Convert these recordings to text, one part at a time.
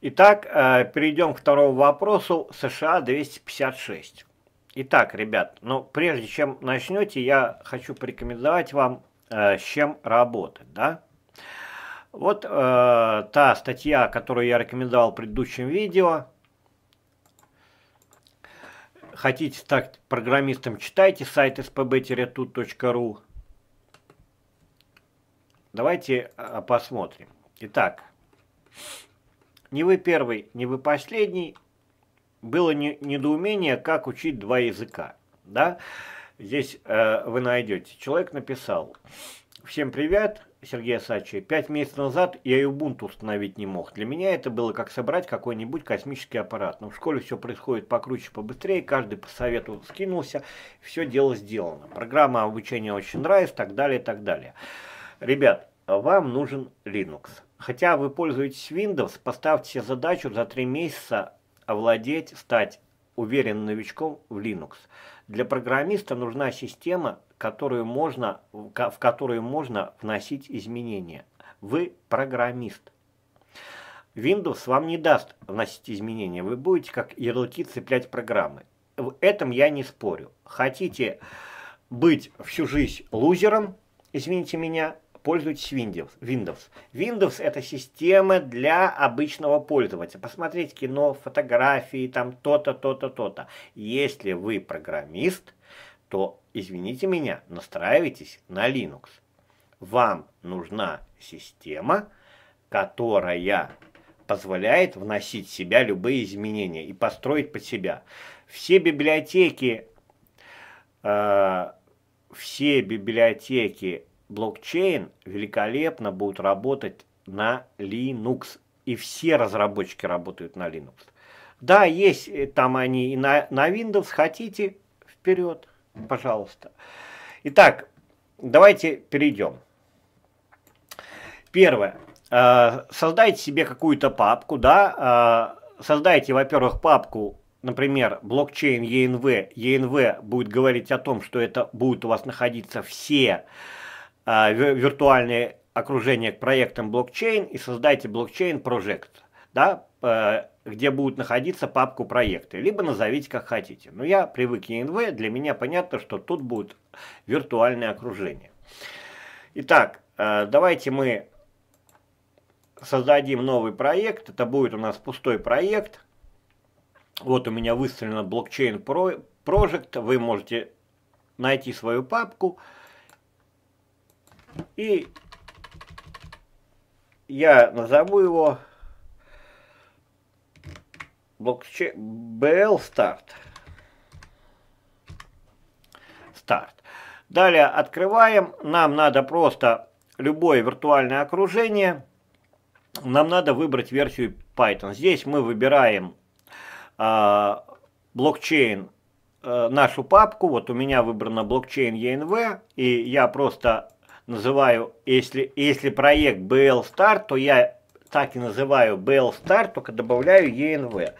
Итак, э, перейдем к второму вопросу. США 256. Итак, ребят, ну прежде чем начнете, я хочу порекомендовать вам, э, с чем работать, да? Вот э, та статья, которую я рекомендовал в предыдущем видео. Хотите стать программистом, читайте сайт spb-tut.ru. Давайте э, посмотрим. Итак, не вы первый, не вы последний. Было не, недоумение, как учить два языка. Да? Здесь э, вы найдете. Человек написал. Всем привет, Сергей Сачи. Пять месяцев назад я и Ubuntu установить не мог. Для меня это было как собрать какой-нибудь космический аппарат. Но в школе все происходит покруче, побыстрее. Каждый по совету скинулся. Все дело сделано. Программа обучения очень нравится, так далее, так далее. Ребят, вам нужен Linux. Хотя вы пользуетесь Windows, поставьте себе задачу за три месяца овладеть, стать уверенным новичком в Linux. Для программиста нужна система, которую можно, в которую можно вносить изменения. Вы программист. Windows вам не даст вносить изменения. Вы будете как ярлыки цеплять программы. В этом я не спорю. Хотите быть всю жизнь лузером, извините меня, пользуйтесь Windows. Windows, Windows это система для обычного пользователя. Посмотреть кино, фотографии, там то-то, то-то, то-то. Если вы программист, то, извините меня, настраивайтесь на Linux. Вам нужна система, которая позволяет вносить в себя любые изменения и построить под себя. Все библиотеки, э, все библиотеки блокчейн великолепно будет работать на Linux. И все разработчики работают на Linux. Да, есть э, там они и на, на Windows. Хотите, вперед, пожалуйста. Итак, давайте перейдем. Первое. Э, создайте себе какую-то папку, да, э, создайте, во-первых, папку, например, блокчейн ENV. ENV будет говорить о том, что это будут у вас находиться все а, виртуальное окружение к проектам блокчейн и создайте блокчейн-проект, да, э, где будет находиться папку проекты, либо назовите как хотите. Но я привык ENV, для меня понятно, что тут будет виртуальное окружение. Итак, э, давайте мы создадим новый проект, это будет у нас пустой проект. Вот у меня выставлено блокчейн Project, вы можете найти свою папку, и я назову его блокчейн BL Start. Start. Далее открываем. Нам надо просто любое виртуальное окружение. Нам надо выбрать версию Python. Здесь мы выбираем э, блокчейн, э, нашу папку. Вот у меня выбрана блокчейн ENV. И я просто называю, если, если проект BL Start то я так и называю BL Start только добавляю ENV.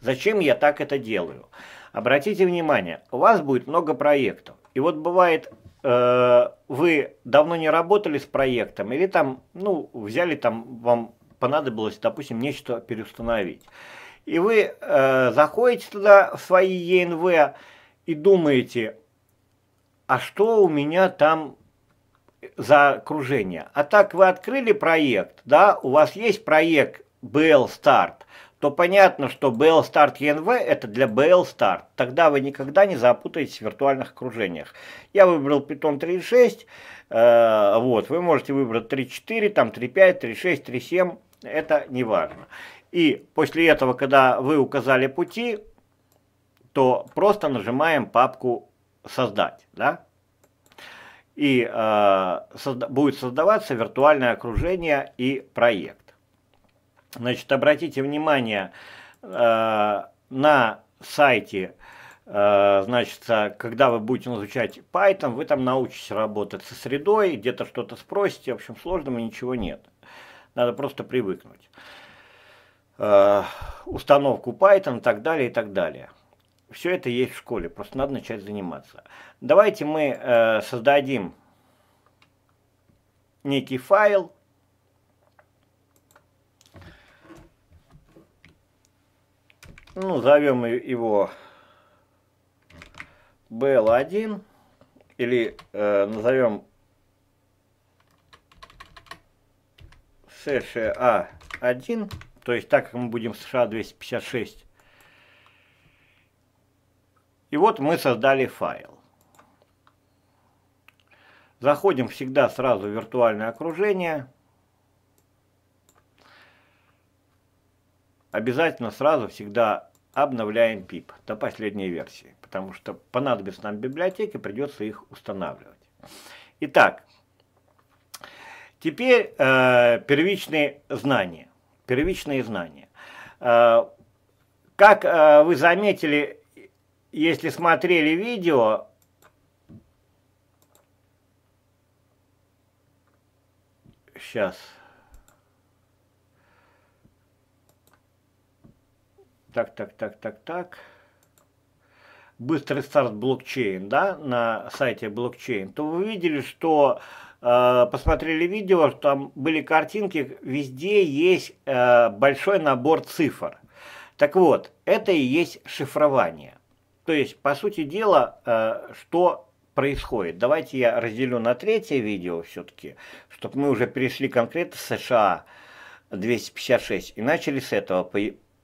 Зачем я так это делаю? Обратите внимание, у вас будет много проектов. И вот бывает, э, вы давно не работали с проектом, или там, ну, взяли там, вам понадобилось, допустим, нечто переустановить. И вы э, заходите туда в свои ENV и думаете, а что у меня там за кружение. А так вы открыли проект, да, у вас есть проект BL Start, то понятно, что BL Start ENV это для BL Start. Тогда вы никогда не запутаетесь в виртуальных окружениях. Я выбрал Python 3.6, э, вот, вы можете выбрать 3.4, там 3.5, 3.6, 3.7, это не важно. И после этого, когда вы указали пути, то просто нажимаем папку «Создать», да, и э, созда будет создаваться виртуальное окружение и проект. Значит, обратите внимание э, на сайте, э, значит, когда вы будете изучать Python, вы там научитесь работать со средой, где-то что-то спросите, в общем, сложного ничего нет. Надо просто привыкнуть. Э, установку Python и так далее, и так далее все это есть в школе, просто надо начать заниматься. Давайте мы э, создадим некий файл. Ну, зовем его BL1 или э, назовем США1, то есть так как мы будем США 256 и вот мы создали файл. Заходим всегда сразу в виртуальное окружение. Обязательно сразу всегда обновляем PIP до последней версии, потому что понадобится нам библиотеки, придется их устанавливать. Итак, теперь э, первичные знания. Первичные знания. Э, как э, вы заметили, если смотрели видео, сейчас. Так, так, так, так, так. Быстрый старт блокчейн, да, на сайте блокчейн, то вы видели, что э, посмотрели видео, там были картинки, везде есть э, большой набор цифр. Так вот, это и есть шифрование. То есть, по сути дела, э, что происходит? Давайте я разделю на третье видео все-таки, чтобы мы уже перешли конкретно в США 256 и начали с этого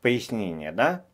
пояснения, да?